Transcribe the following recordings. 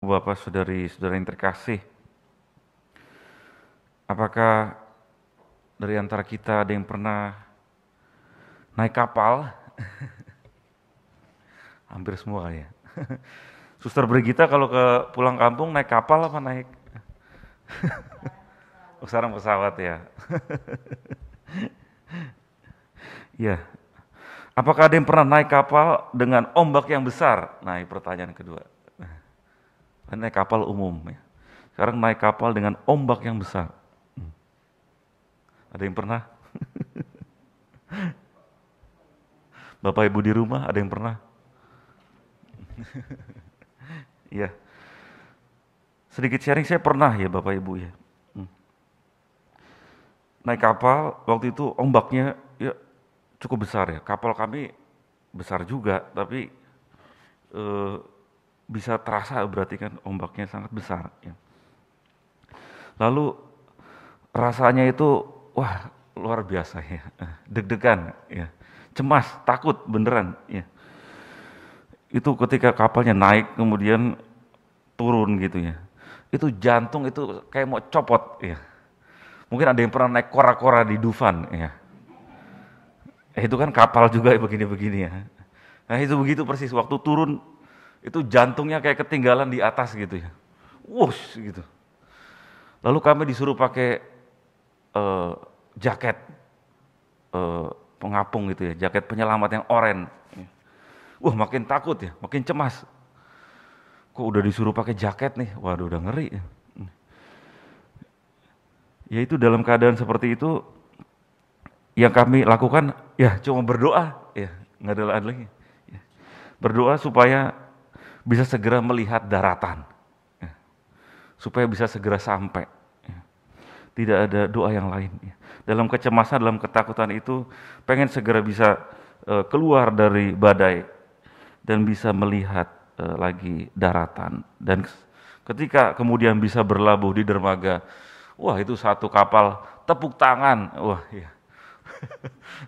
Bapak saudari-saudara yang terkasih, apakah dari antara kita ada yang pernah naik kapal? Hampir semua ya. Suster Brigita kalau ke pulang kampung naik kapal apa naik? Oh, sekarang pesawat ya. ya. Apakah ada yang pernah naik kapal dengan ombak yang besar? Nah, pertanyaan kedua naik kapal umum. Ya. Sekarang naik kapal dengan ombak yang besar. Ada yang pernah? Bapak Ibu di rumah ada yang pernah? Iya. Sedikit sharing saya pernah ya Bapak Ibu ya. Hmm. Naik kapal waktu itu ombaknya ya cukup besar ya. Kapal kami besar juga tapi eh, bisa terasa berarti kan ombaknya sangat besar. Ya. Lalu rasanya itu wah luar biasa ya, deg-degan ya, cemas, takut beneran ya. Itu ketika kapalnya naik kemudian turun gitu ya. Itu jantung itu kayak mau copot ya. Mungkin ada yang pernah naik kora-kora di Dufan ya. Eh, itu kan kapal juga begini-begini ya. Nah itu begitu persis waktu turun itu jantungnya kayak ketinggalan di atas gitu ya. Wush gitu. Lalu kami disuruh pakai uh, jaket uh, pengapung gitu ya, jaket penyelamat yang oranye. Wah makin takut ya, makin cemas. Kok udah disuruh pakai jaket nih? Waduh udah ngeri. Ya, ya itu dalam keadaan seperti itu yang kami lakukan ya cuma berdoa ya nggak ada lagi ya. berdoa supaya bisa segera melihat daratan, ya. supaya bisa segera sampai. Ya. Tidak ada doa yang lain. Ya. Dalam kecemasan, dalam ketakutan itu, pengen segera bisa uh, keluar dari badai dan bisa melihat uh, lagi daratan. Dan ketika kemudian bisa berlabuh di dermaga, wah itu satu kapal tepuk tangan, wah ya.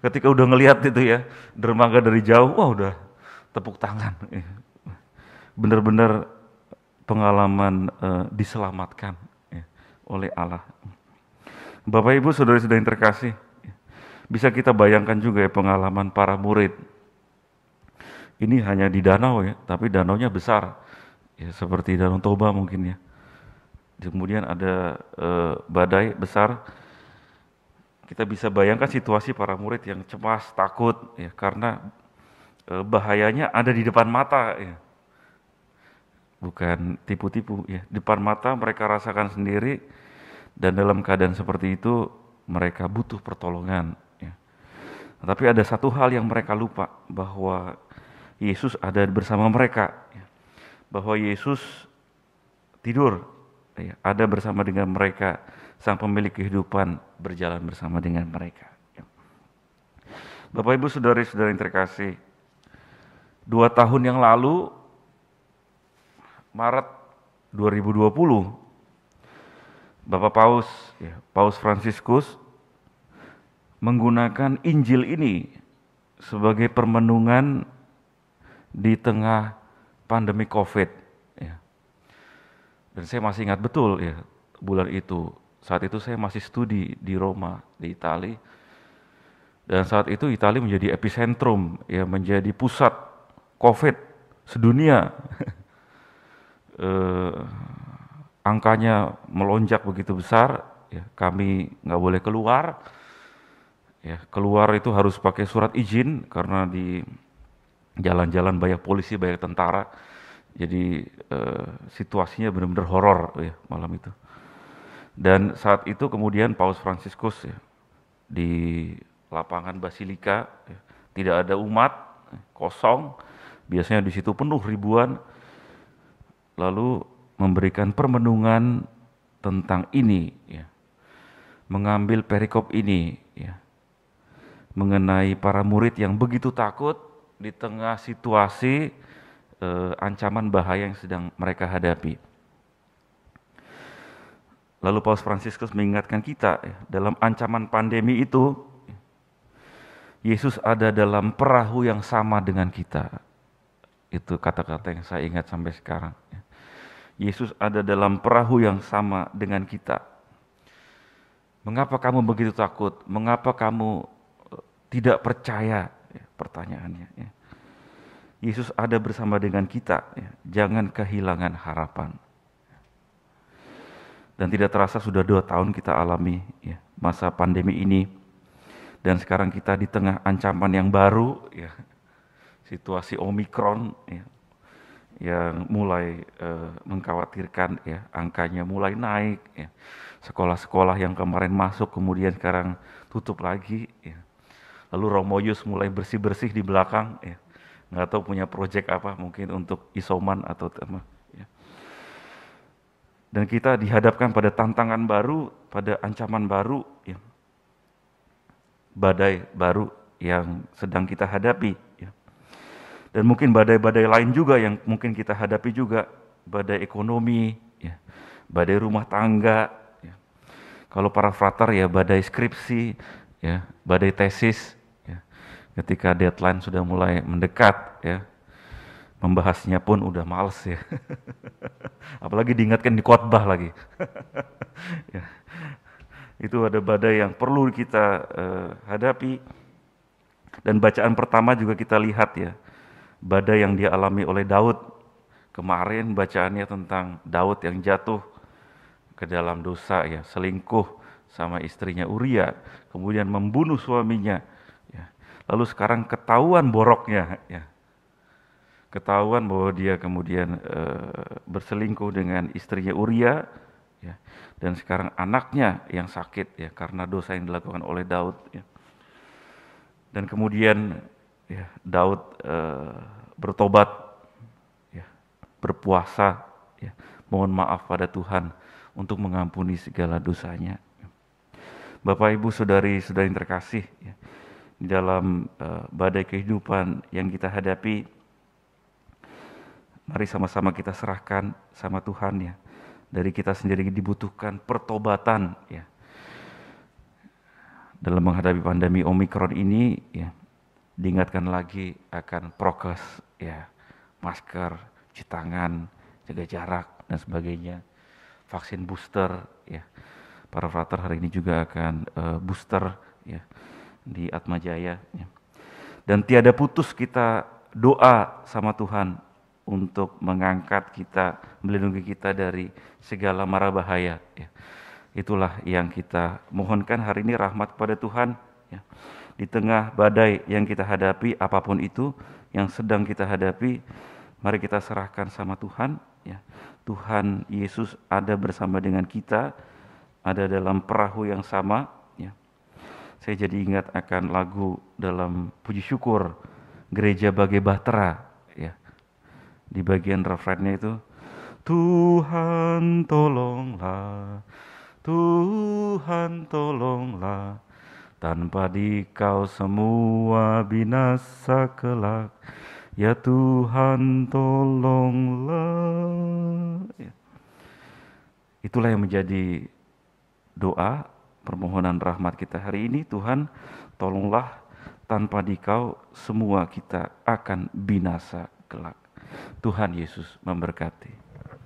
ketika udah ngelihat itu ya dermaga dari jauh, wah udah tepuk tangan. Iya benar-benar pengalaman uh, diselamatkan ya, oleh Allah. Bapak Ibu saudara-saudara yang terkasih, ya. bisa kita bayangkan juga ya pengalaman para murid. Ini hanya di danau ya, tapi danaunya besar. Ya, seperti Danau Toba mungkin ya. Kemudian ada eh, badai besar. Kita bisa bayangkan situasi para murid yang cemas, takut ya karena eh, bahayanya ada di depan mata ya bukan tipu-tipu ya. Depan mata mereka rasakan sendiri dan dalam keadaan seperti itu mereka butuh pertolongan. Ya. Tapi ada satu hal yang mereka lupa bahwa Yesus ada bersama mereka, ya. bahwa Yesus tidur, ya. ada bersama dengan mereka, sang pemilik kehidupan berjalan bersama dengan mereka. Ya. Bapak Ibu Saudari saudari yang terkasih, dua tahun yang lalu Maret 2020 Bapak Paus ya, Paus Fransiskus menggunakan Injil ini sebagai permenungan di tengah pandemi COVID. Ya. Dan saya masih ingat betul ya bulan itu. Saat itu saya masih studi di Roma, di Italia. Dan saat itu Italia menjadi epicentrum, ya menjadi pusat COVID sedunia. eh, angkanya melonjak begitu besar, ya, kami nggak boleh keluar. Ya, keluar itu harus pakai surat izin karena di jalan-jalan banyak polisi, banyak tentara. Jadi eh, situasinya benar-benar horor ya malam itu. Dan saat itu kemudian Paus Fransiskus ya, di lapangan Basilika ya, tidak ada umat, kosong. Biasanya di situ penuh ribuan lalu memberikan permenungan tentang ini, ya. mengambil perikop ini, ya. mengenai para murid yang begitu takut di tengah situasi eh, ancaman bahaya yang sedang mereka hadapi. Lalu Paus Fransiskus mengingatkan kita ya, dalam ancaman pandemi itu Yesus ada dalam perahu yang sama dengan kita. Itu kata-kata yang saya ingat sampai sekarang. Ya. Yesus ada dalam perahu yang sama dengan kita. Mengapa kamu begitu takut? Mengapa kamu eh, tidak percaya? Ya, pertanyaannya. Ya. Yesus ada bersama dengan kita. Ya. Jangan kehilangan harapan. Dan tidak terasa sudah dua tahun kita alami masa pandemi ini. Dan sekarang kita di tengah ancaman yang baru, situasi Omikron, yang mulai eh, mengkhawatirkan ya angkanya mulai naik ya. Sekolah-sekolah yang kemarin masuk kemudian sekarang tutup lagi ya. Lalu Romo mulai bersih-bersih di belakang ya. Nggak tahu punya proyek apa mungkin untuk isoman atau apa ya. Dan kita dihadapkan pada tantangan baru, pada ancaman baru ya. Badai baru yang sedang kita hadapi ya. Dan mungkin badai-badai lain juga yang mungkin kita hadapi juga, badai ekonomi, ya, badai rumah tangga. Ya. Kalau para frater ya badai skripsi, ya, badai tesis. Ya. Ketika deadline sudah mulai mendekat, ya, membahasnya pun udah males ya. Apalagi diingatkan di khotbah lagi. ya. Itu ada badai yang perlu kita uh, hadapi. Dan bacaan pertama juga kita lihat ya, badai yang dialami oleh Daud. Kemarin bacaannya tentang Daud yang jatuh ke dalam dosa ya, selingkuh sama istrinya Uria, kemudian membunuh suaminya. Ya. Lalu sekarang ketahuan boroknya ya. Ketahuan bahwa dia kemudian e, berselingkuh dengan istrinya Uria ya. Dan sekarang anaknya yang sakit ya karena dosa yang dilakukan oleh Daud ya. Dan kemudian Ya, Daud e, bertobat, ya, berpuasa, ya, mohon maaf pada Tuhan untuk mengampuni segala dosanya. Bapak, Ibu, Saudari, Saudari yang terkasih, ya, di dalam e, badai kehidupan yang kita hadapi, mari sama-sama kita serahkan sama Tuhan ya. Dari kita sendiri dibutuhkan pertobatan ya. Dalam menghadapi pandemi Omikron ini ya, diingatkan lagi akan prokes ya masker cuci tangan jaga jarak dan sebagainya vaksin booster ya para frater hari ini juga akan uh, booster ya di Atmajaya. ya. dan tiada putus kita doa sama Tuhan untuk mengangkat kita melindungi kita dari segala mara bahaya ya. itulah yang kita mohonkan hari ini rahmat kepada Tuhan ya di tengah badai yang kita hadapi, apapun itu yang sedang kita hadapi, mari kita serahkan sama Tuhan. Ya. Tuhan Yesus ada bersama dengan kita, ada dalam perahu yang sama. Ya. Saya jadi ingat akan lagu dalam puji syukur gereja bagai bahtera. Ya. Di bagian refrainnya itu, Tuhan tolonglah, Tuhan tolonglah, tanpa di kau semua binasa kelak ya Tuhan tolonglah ya. itulah yang menjadi doa permohonan rahmat kita hari ini Tuhan tolonglah tanpa dikau semua kita akan binasa kelak Tuhan Yesus memberkati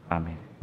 amin